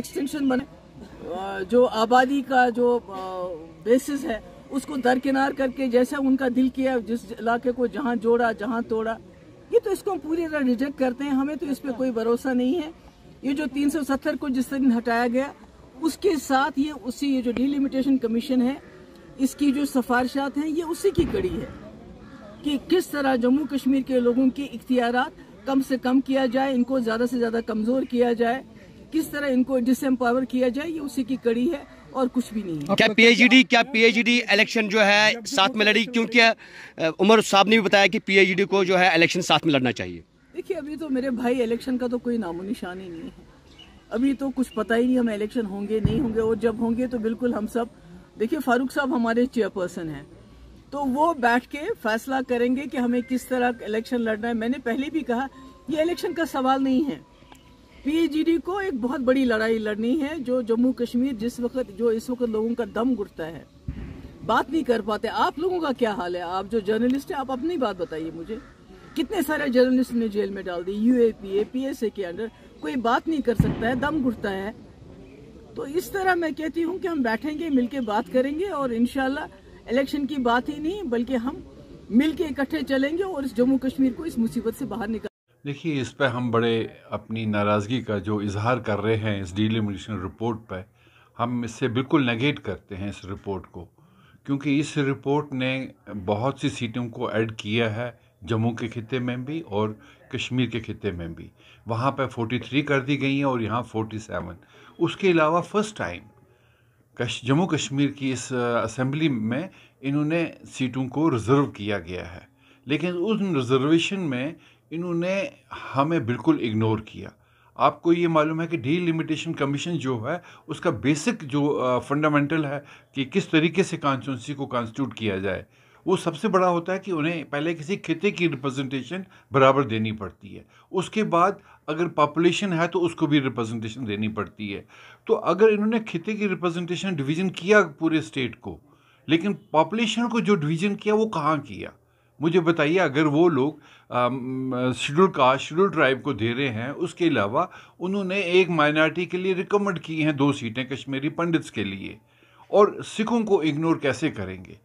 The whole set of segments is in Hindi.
एक्सटेंशन बने जो आबादी का जो बेसिस है उसको दरकिनार करके जैसा उनका दिल किया जिस इलाके को जहाँ जोड़ा जहाँ तोड़ा ये तो इसको हम पूरी तरह रिजेक्ट करते हैं हमें तो इस पर कोई भरोसा नहीं है ये जो 370 को जिस दिन हटाया गया उसके साथ ये उसी ये जो डिलिमिटेशन कमीशन है इसकी जो सिफारिशात हैं ये उसी की कड़ी है कि किस तरह जम्मू कश्मीर के लोगों के इख्तियार कम से कम किया जाए इनको ज़्यादा से ज़्यादा कमज़ोर किया जाए किस तरह इनको डिसम्पावर किया जाए ये उसी की कड़ी है और कुछ भी नहीं है क्या पीएचडी क्या पीएचडी इलेक्शन जो है साथ में लड़ी क्योंकि उमर साहब ने भी बताया कि पीएचडी को जो है इलेक्शन साथ में लड़ना चाहिए देखिए अभी तो मेरे भाई इलेक्शन का तो कोई नामो निशान ही नहीं है अभी तो कुछ पता ही नहीं हम इलेक्शन होंगे नहीं होंगे और जब होंगे तो बिल्कुल हम सब देखिए फारूक साहब हमारे चेयरपर्सन हैं तो वो बैठ के फैसला करेंगे कि हमें किस तरह इलेक्शन लड़ना है मैंने पहले भी कहा ये इलेक्शन का सवाल नहीं है पीजीडी को एक बहुत बड़ी लड़ाई लड़नी है जो जम्मू कश्मीर जिस वक्त जो इस वक्त लोगों का दम घुटता है बात नहीं कर पाते आप लोगों का क्या हाल है आप जो जर्नलिस्ट हैं आप अपनी बात बताइए मुझे कितने सारे जर्नलिस्ट ने जेल में डाल दी U A P A P S A के अंडर कोई बात नहीं कर सकता है दम घुटता है तो इस तरह मैं कहती हूँ कि हम बैठेंगे मिलके बात करेंगे और इनशाला इलेक्शन की बात ही नहीं बल्कि हम मिलके इकट्ठे चलेंगे और इस जम्मू कश्मीर को इस मुसीबत से बाहर निकाल देखिए इस पर हम बड़े अपनी नाराज़गी का जो इजहार कर रहे हैं इस डीलिमिटेशन रिपोर्ट पर हम इससे बिल्कुल नेगेट करते हैं इस रिपोर्ट को क्योंकि इस रिपोर्ट ने बहुत सी सीटों को ऐड किया है जम्मू के खिते में भी और कश्मीर के खिते में भी वहाँ पर फोर्टी थ्री कर दी गई हैं और यहाँ फोर्टी सेवन उसके अलावा फर्स्ट टाइम कश जम्मू कश्मीर की इस असेंबली में इन्होंने सीटों को रिज़र्व किया गया है लेकिन उस रिजर्वेशन में इन्होंने हमें बिल्कुल इग्नोर किया आपको ये मालूम है कि डी लिमिटेशन कमीशन जो है उसका बेसिक जो फंडामेंटल है कि किस तरीके से कॉन्स्टिट्यूंसी को कॉन्स्टिट्यूट किया जाए वो सबसे बड़ा होता है कि उन्हें पहले किसी खिते की रिप्रेजेंटेशन बराबर देनी पड़ती है उसके बाद अगर पॉपुलेशन है तो उसको भी रिप्रेजेंटेशन देनी पड़ती है तो अगर इन्होंने खिते की रिप्रेजेंटेशन डिवीज़न किया पूरे स्टेट को लेकिन पॉपुलेशन को जो डिवीज़न किया वो कहाँ किया मुझे बताइए अगर वो लोग शेड्यूल कास्ट शेड्यूल ट्राइब को दे रहे हैं उसके अलावा उन्होंने एक माइनॉरिटी के लिए रिकमेंड की हैं दो सीटें कश्मीरी पंडित्स के लिए और सिखों को इग्नोर कैसे करेंगे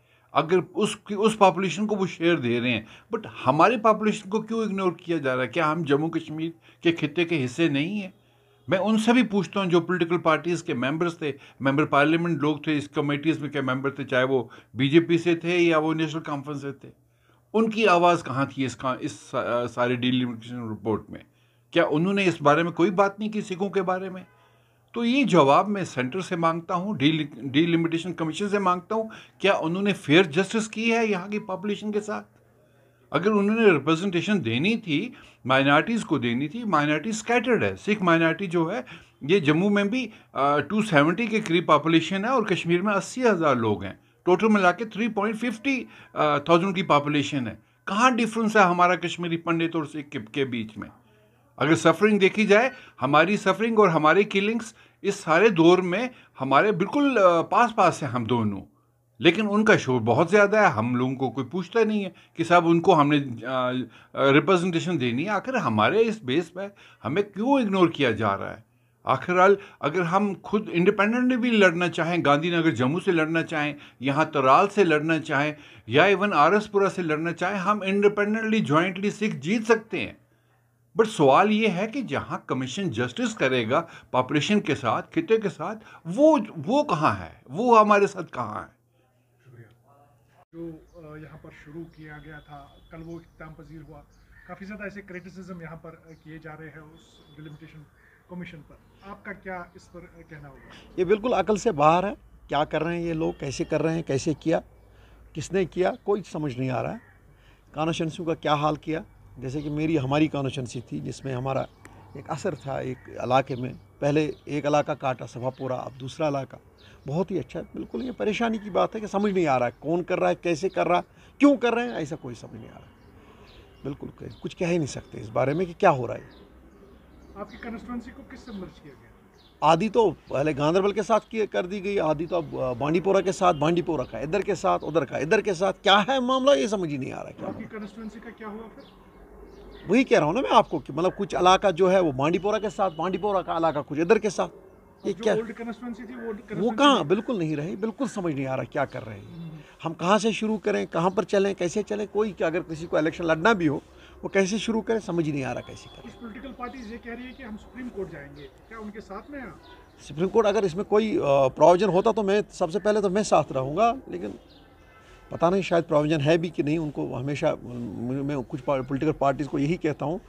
अगर उसकी उस पॉपुलेशन को वो शेयर दे रहे हैं बट हमारे पॉपुलेशन को क्यों इग्नोर किया जा रहा है क्या हम जम्मू कश्मीर के खत्े के हिस्से नहीं हैं मैं उनसे भी पूछता हूँ जो पॉलिटिकल पार्टीज़ के मेंबर्स थे मेंबर पार्लियामेंट लोग थे इस कमेटीज़ में के मेंबर थे चाहे वो बीजेपी से थे या वो नेशनल कॉन्फ्रेंस से थे उनकी आवाज़ कहाँ थी इस का इस सारे डिलिमिटेशन रिपोर्ट में क्या उन्होंने इस बारे में कोई बात नहीं की सिखों के बारे में तो ये जवाब मैं सेंटर से मांगता हूँ डिलिमिटेशन कमीशन से मांगता हूँ क्या उन्होंने फेयर जस्टिस की है यहाँ की पॉपुलेशन के साथ अगर उन्होंने रिप्रेजेंटेशन देनी थी माइनॉरिटीज़ को देनी थी माइनॉरिटी स्कैटर्ड है सिख माइनॉरिटी जो है ये जम्मू में भी टू सेवेंटी के करीब पॉपुलेशन है और कश्मीर में अस्सी हज़ार लोग हैं टोटल मिला के थ्री पॉइंट फिफ्टी थाउजेंड की पॉपुलेशन है कहाँ डिफरेंस है हमारा कश्मीरी पंडित और सिख के बीच में अगर सफरिंग देखी जाए हमारी सफरिंग और हमारे किलिंग्स इस सारे दौर में हमारे बिल्कुल पास पास हैं हम दोनों लेकिन उनका शोर बहुत ज़्यादा है हम लोगों को कोई पूछता नहीं है कि साहब उनको हमने रिप्रेजेंटेशन देनी है आखिर हमारे इस बेस पर हमें क्यों इग्नोर किया जा रहा है आखिरकार अगर हम खुद इंडिपेंडेंटली भी लड़ना चाहें गांधीनगर जम्मू से लड़ना चाहें यहाँ तराल से लड़ना चाहें या इवन आरसपुरा से लड़ना चाहें हम इंडिपेंडेंटली ज्वाइंटली सिख जीत सकते हैं बट सवाल ये है कि जहाँ कमीशन जस्टिस करेगा पॉपुलेशन के साथ खिते के साथ वो वो कहाँ है वो हमारे साथ कहाँ है जो यहाँ पर शुरू किया गया था कल वो इकदाम पजीर हुआ काफ़ी ज़्यादा ऐसे क्रिटिसिज्म यहाँ पर किए जा रहे हैं उस डिलिमिटेशन कमीशन पर आपका क्या इस पर कहना होगा ये बिल्कुल अकल से बाहर है क्या कर रहे हैं ये लोग कैसे कर रहे हैं कैसे किया किसने किया कोई समझ नहीं आ रहा है कॉन्स्टेंसी का क्या हाल किया जैसे कि मेरी हमारी कॉन्स्टेंसी थी जिसमें हमारा एक असर था एक इलाके में पहले एक इलाका काटा सभापुरा अब दूसरा इलाका बहुत ही अच्छा है बिल्कुल ये परेशानी की बात है कि समझ नहीं आ रहा है कौन कर रहा है कैसे कर रहा है क्यों कर रहे हैं ऐसा कोई समझ नहीं आ रहा बिल्कुल कुछ कह ही नहीं सकते इस बारे में कि क्या हो रहा है आपकी कंस्टिट्युएंसी को किससे मर्ज किया गया आधी तो पहले गांधरबल के साथ किया कर दी गई आदि तो अब बांडीपोरा के साथ बांडीपोरा का इधर के साथ उधर का इधर के साथ क्या है मामला ये समझ ही नहीं आ रहा क्या आपकी कंस्टिट्युएंसी का क्या हुआ फिर वही कह रहा हूँ ना मैं आपको कि मतलब कुछ इलाका जो है वो बांडीपोरा के साथ बांडीपोरा का इलाका कुछ इधर के साथ तो ये क्या वो, वो कहाँ बिल्कुल नहीं रही बिल्कुल समझ नहीं आ रहा क्या कर रहे हैं हम्म। हम कहाँ से शुरू करें कहाँ पर चलें कैसे चलें कोई क्या अगर किसी को इलेक्शन लड़ना भी हो वो कैसे शुरू करें समझ नहीं आ रहा कैसे करें पोलिटिकल पार्टी ये कह रही है कि हम सुप्रीम कोर्ट जाएंगे क्या उनके साथ में है? सुप्रीम कोर्ट अगर इसमें कोई प्रोविज़न होता तो मैं सबसे पहले तो मैं साथ रहूँगा लेकिन पता नहीं शायद प्रोविज़न है भी कि नहीं उनको हमेशा मैं कुछ पोलिटिकल पार्टीज़ को यही कहता हूँ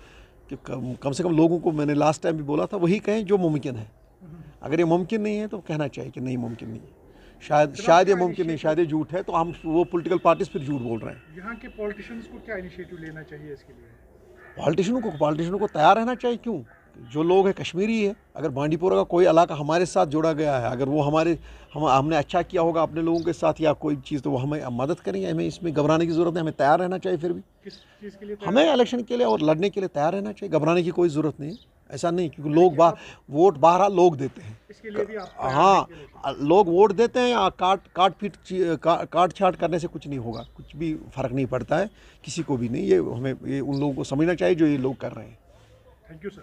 कि कम से कम लोगों को मैंने लास्ट टाइम भी बोला था वही कहें जो मुमकिन है हम्म। अगर ये मुमकिन नहीं है तो कहना चाहिए कि नहीं मुमकिन नहीं है शायद शायद ये मुमकिन नहीं शायद ये झूठ है तो हम वो पोलिटिकल पार्टीज फिर झूठ बोल रहे हैं यहाँ के पॉलिटिशियंस को क्या इनिशिएटिव लेना चाहिए इसके लिए पॉलिटिशियनों को पॉलिटिशियनों को तैयार रहना चाहिए क्यों जो लोग हैं कश्मीरी है अगर बांडीपुरा का कोई इलाका हमारे साथ जोड़ा गया है अगर वो हमारे हम हमने अच्छा किया होगा अपने लोगों के साथ या कोई चीज़ तो वो हमें मदद करेंगे हमें इसमें घबराने की ज़रूरत है हमें तैयार रहना चाहिए फिर भी लिए हमें इलेक्शन के लिए और लड़ने के लिए तैयार रहना चाहिए घबराने की कोई ज़रूरत नहीं है ऐसा नहीं क्योंकि लोग बा, वोट बारह लोग देते हैं हाँ लोग वोट देते हैं आ, काट काट पीट का, काट छाट करने से कुछ नहीं होगा कुछ भी फर्क नहीं पड़ता है किसी को भी नहीं ये हमें ये उन लोगों को समझना चाहिए जो ये लोग कर रहे हैं थैंक यू सर